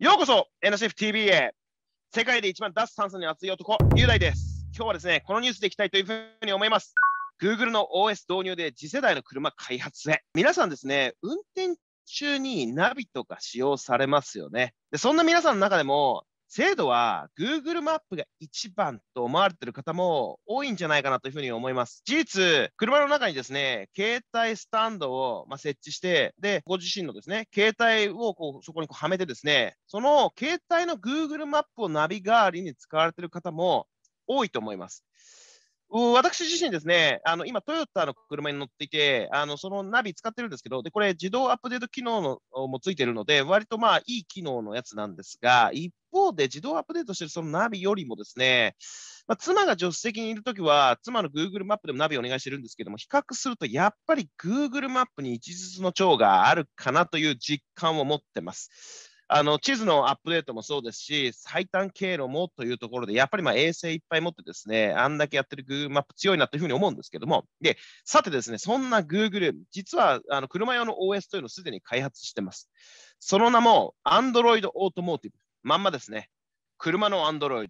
ようこそ NSFTV へ世界で一番脱炭素に熱い男、雄大です。今日はですね、このニュースでいきたいというふうに思います。Google の OS 導入で次世代の車開発へ。皆さんですね、運転中にナビとか使用されますよね。でそんな皆さんの中でも、精度は Google マップが一番と思われてる方も多いんじゃないかなというふうに思います。事実、車の中にですね、携帯スタンドをま設置して、で、ご自身のですね、携帯をこうそこにこうはめてですね、その携帯の Google マップをナビ代わりに使われてる方も多いと思います。私自身ですね、あの今、トヨタの車に乗っていて、あのそのナビ使ってるんですけど、でこれ、自動アップデート機能のもついてるので、割とまあいい機能のやつなんですが、一方で自動アップデートしてるそのナビよりもですね、まあ、妻が助手席にいるときは、妻の Google マップでもナビお願いしてるんですけども、比較するとやっぱり Google マップに一日の長があるかなという実感を持ってます。あの地図のアップデートもそうですし、最短経路もというところで、やっぱりまあ衛星いっぱい持ってですね、あんだけやってる Google マップ強いなというふうに思うんですけども、で、さてですね、そんな Google、実はあの車用の OS というのをすでに開発してます。その名も Android Automotive、まんまですね。車の Android。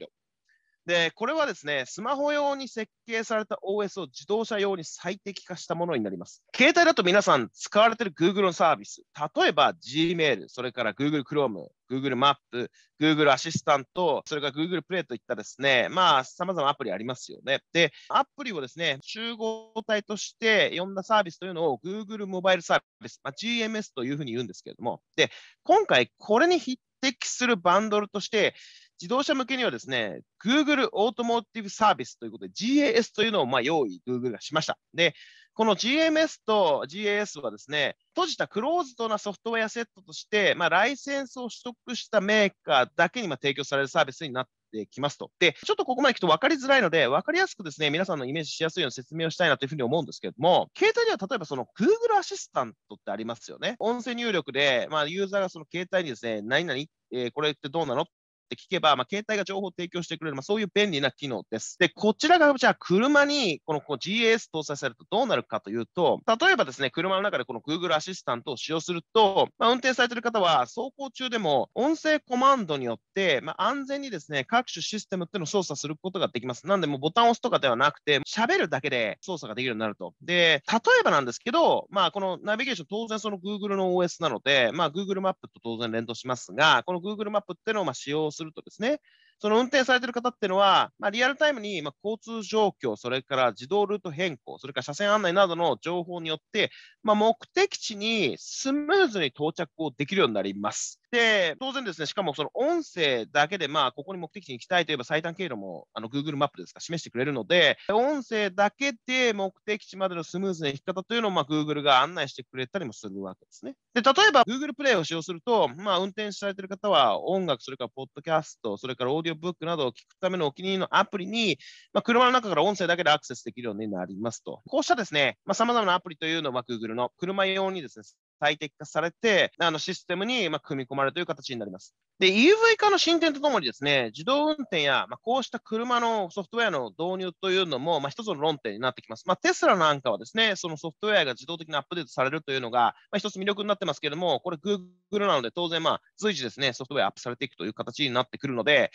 で、これはですね、スマホ用に設計された OS を自動車用に最適化したものになります。携帯だと皆さん使われている Google のサービス、例えば Gmail、それから Google Chrome、Google マップ、Google アシスタント、それから Google プレイといったですね、まあ、様々アプリありますよね。で、アプリをですね、集合体として呼んだサービスというのを Google モバイルサービス、まあ、GMS というふうに言うんですけれども、で、今回これに匹敵するバンドルとして、自動車向けにはですね、Google オートモーティブサービスということで GAS というのをま用意、Google がしました。で、この GMS と GAS はですね、閉じたクローズドなソフトウェアセットとして、まあ、ライセンスを取得したメーカーだけにま提供されるサービスになってきますと。で、ちょっとここまで聞くと分かりづらいので、分かりやすくですね、皆さんのイメージしやすいように説明をしたいなというふうに思うんですけれども、携帯では例えばその Google アシスタントってありますよね。音声入力で、まあ、ユーザーがその携帯にですね、何々、えー、これってどうなのって聞けば、まあ、携帯が情報を提供してくれる、まあ、そういう便利な機能です。で、こちらがじゃあ車にこの GS 搭載されるとどうなるかというと、例えばですね、車の中でこの Google アシスタントを使用すると、まあ、運転されている方は走行中でも音声コマンドによって、まあ、安全にですね、各種システムっていうのを操作することができます。なんで、もうボタンを押すとかではなくて、喋るだけで操作ができるようになると。で、例えばなんですけど、まあ、このナビゲーション、当然その Google の OS なので、まあ、Google マップと当然連動しますが、この Google マップっていうのをまあ使用するするとですね、その運転されてる方っていうのは、まあ、リアルタイムに、ま交通状況、それから自動ルート変更、それから車線案内などの情報によって、まあ、目的地にスムーズに到着をできるようになります。で、当然ですね、しかもその音声だけで、まあ、ここに目的地に行きたいといえば最短経路もあの Google マップですか示してくれるので、音声だけで目的地までのスムーズな行き方というのを、まあ、Google が案内してくれたりもするわけですね。で、例えば Google プレイを使用すると、まあ、運転されてる方は音楽、それからポッドキャスト、それからオーディオディオブックなどを聞くためのお気に入りのアプリに、まあ、車の中から音声だけでアクセスできるようになりますと。こうしたですね、まあ、様々なアプリというのは Google の車用にですね、最適化されて、あのシステムにま組み込まれるという形になります。で、EV 化の進展とともにですね、自動運転や、まあ、こうした車のソフトウェアの導入というのも、まあ、一つの論点になってきます。まあ、テスラなんかはですね、そのソフトウェアが自動的にアップデートされるというのが、まあ、一つ魅力になってますけれども、これ Google なので当然、まあ、随時ですね、ソフトウェアアップされていくという形になってくるので、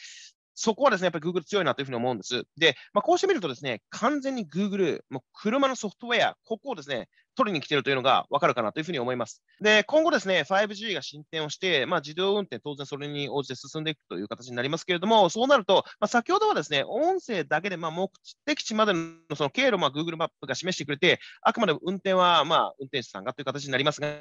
そこはですね、やっぱり Google 強いなというふうに思うんです。で、まあ、こうしてみるとですね、完全に Google、もう車のソフトウェア、ここをですね、取りに来ているというのが分かるかなというふうに思います。で、今後ですね、5G が進展をして、まあ、自動運転、当然それに応じて進んでいくという形になりますけれども、そうなると、まあ、先ほどはですね、音声だけで、まあ、目的地までのその経路を、まあ、Google マップが示してくれて、あくまで運転は、まあ、運転手さんがという形になりますが、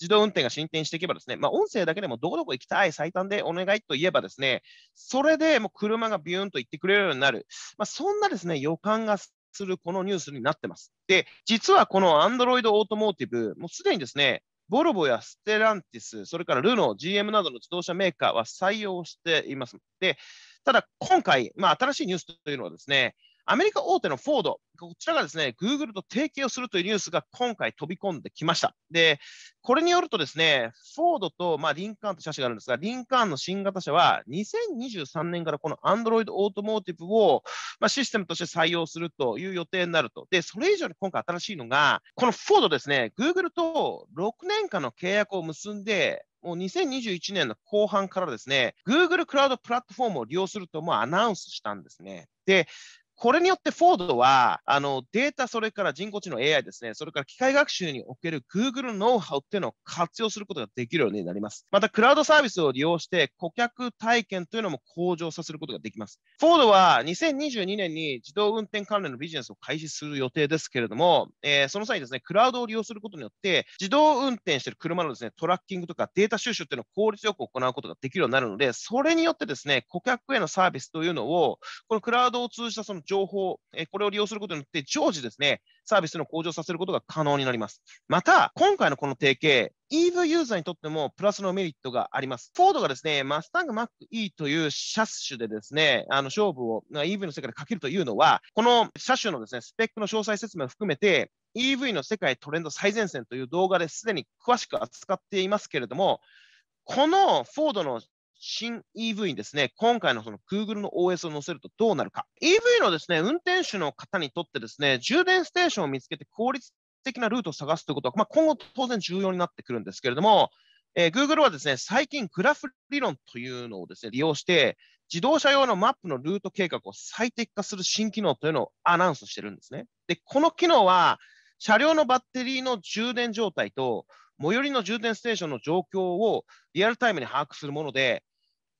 自動運転が進展していけばですね、まあ、音声だけでもどこどこ行きたい、最短でお願いと言えばですね、それでもう車がビューンと行ってくれるようになる、まあ、そんなですね、予感がするこのニュースになってます。で、実はこの Android オートモーティブ、もうすでにですね、ボルボやステランティス、それからルノー、GM などの自動車メーカーは採用しています。で、ただ今回、まあ、新しいニュースというのはですね、アメリカ大手のフォード、こちらがですね、Google と提携をするというニュースが今回飛び込んできました。で、これによるとですね、フォードと、まあ、リンカーンと車種があるんですが、リンカーンの新型車は2023年からこの Android オートモーティブを、まあ、システムとして採用するという予定になると。で、それ以上に今回新しいのが、このフォードですね、Google と6年間の契約を結んで、もう2021年の後半からですね、Google クラウドプラットフォームを利用するともアナウンスしたんですね。で、これによってフォードは、あの、データ、それから人工知能 AI ですね、それから機械学習における Google のノウハウっていうのを活用することができるようになります。また、クラウドサービスを利用して顧客体験というのも向上させることができます。フォードは2022年に自動運転関連のビジネスを開始する予定ですけれども、えー、その際にですね、クラウドを利用することによって、自動運転している車のですね、トラッキングとかデータ収集っていうのを効率よく行うことができるようになるので、それによってですね、顧客へのサービスというのを、このクラウドを通じたその情報、えこれを利用することによって、常時ですね、サービスの向上させることが可能になります。また、今回のこの提携、EV ユーザーにとってもプラスのメリットがあります。フォードがですね、マスタング MacE という車種でですね、あの勝負を EV の世界でかけるというのは、この車種のですね、スペックの詳細説明を含めて、EV の世界トレンド最前線という動画ですでに詳しく扱っていますけれども、このフォードの新 EV にですね、今回のその Google の OS を載せるとどうなるか。EV のですね、運転手の方にとってですね、充電ステーションを見つけて効率的なルートを探すということは、まあ、今後当然重要になってくるんですけれども、えー、Google はですね、最近グラフ理論というのをですね、利用して、自動車用のマップのルート計画を最適化する新機能というのをアナウンスしてるんですね。で、この機能は、車両のバッテリーの充電状態と、最寄りの充電ステーションの状況をリアルタイムに把握するもので、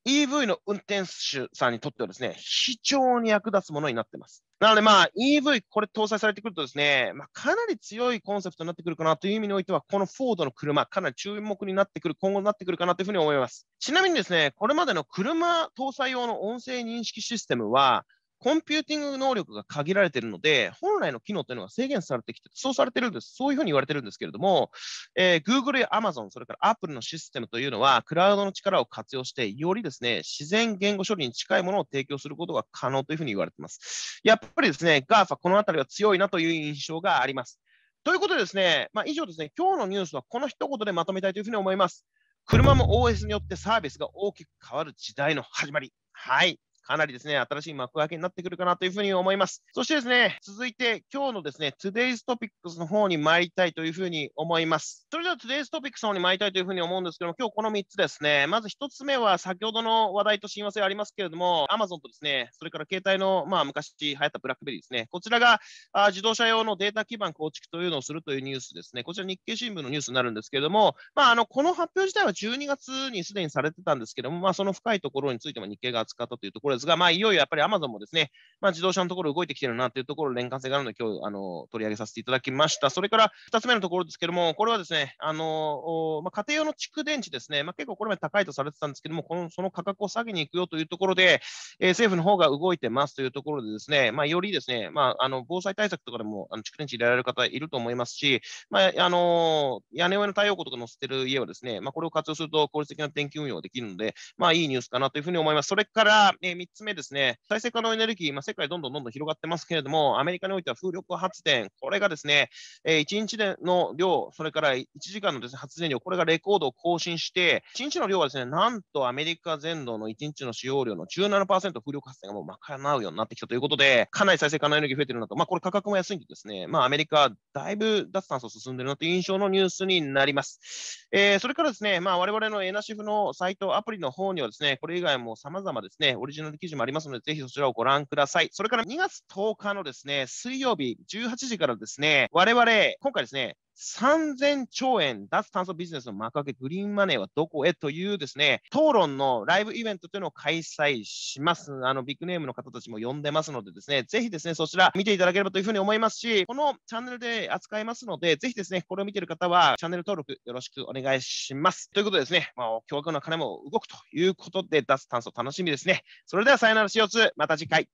EV の運転手さんにとってはですね、非常に役立つものになってます。なのでまあ EV、これ搭載されてくるとですね、まあ、かなり強いコンセプトになってくるかなという意味においては、このフォードの車、かなり注目になってくる、今後になってくるかなというふうに思います。ちなみにですね、これまでの車搭載用の音声認識システムは、コンピューティング能力が限られているので、本来の機能というのが制限されてきて、そうされてるんです。そういうふうに言われてるんですけれども、えー、Google や Amazon、それから Apple のシステムというのは、クラウドの力を活用して、よりですね、自然言語処理に近いものを提供することが可能というふうに言われています。やっぱりですね、GAFA、このあたりは強いなという印象があります。ということでですね、まあ、以上ですね、今日のニュースはこの一言でまとめたいというふうに思います。車も OS によってサービスが大きく変わる時代の始まり。はい。かなりですね、新しい幕開けになってくるかなというふうに思います。そしてですね、続いて今日のですね、Today's Topics の方に参りたいというふうに思います。それでは Today's Topics の方に参りたいというふうに思うんですけども、今日この3つですね、まず1つ目は先ほどの話題と親和性ありますけれども、Amazon とですね、それから携帯の、まあ、昔流行ったブラックベリーですね、こちらがあ自動車用のデータ基盤構築というのをするというニュースですね、こちら日経新聞のニュースになるんですけれども、まあ、あのこの発表自体は12月にすでにされてたんですけども、まあ、その深いところについても日経が扱ったというところですが、まあ、いよいよやっぱり Amazon もですね、まあ、自動車のところ動いてきてるなというところ、連関性があるので、今日あの取り上げさせていただきました。それから2つ目のところですけども、これはですね、あのまあ、家庭用の蓄電池ですね、まあ、結構これまで高いとされてたんですけども、このその価格を下げに行くよというところで、えー、政府の方が動いてますというところで、ですね、まあ、よりですね、まあ、あの防災対策とかでもあの蓄電池入れられる方いると思いますし、まあ、あの屋根上の太陽光とか載せてる家はですね、まあ、これを活用すると効率的な電気運用ができるので、まあ、いいニュースかなというふうに思います。それから、えー、3つ目ですね、再生可能エネルギー、まあ、世界どんどんどんどん広がってますけれども、アメリカにおいては風力発電、これがですね、えー、1日での量、それから1時間のです、ね、発電量、これがレコードを更新して、1日の量はですね、なんとアメリカ全土の1日の使用量の17%風力発電がもう賄うようになってきたということで、かなり再生可能エネルギー増えてるなと、まあ、これ価格も安いんでですね、まあ、アメリカ、だいぶ脱炭素進んでるなという印象のニュースになります。えー、それからですね、まあ、我々のエナシフのサイト、アプリの方にはですね、これ以外も様々ですね、オリジナル記事もありますので、ぜひそちらをご覧ください。それから2月10日のですね、水曜日18時からですね、我々、今回ですね、3000兆円脱炭素ビジネスの幕開けグリーンマネーはどこへというですね、討論のライブイベントというのを開催します。あの、ビッグネームの方たちも呼んでますのでですね、ぜひですね、そちら見ていただければというふうに思いますし、このチャンネルで扱いますので、ぜひですね、これを見ている方はチャンネル登録よろしくお願いします。ということでですね、まあ、巨額の金も動くということで、脱炭素楽しみですね。それでは、さよなら CO2、また次回。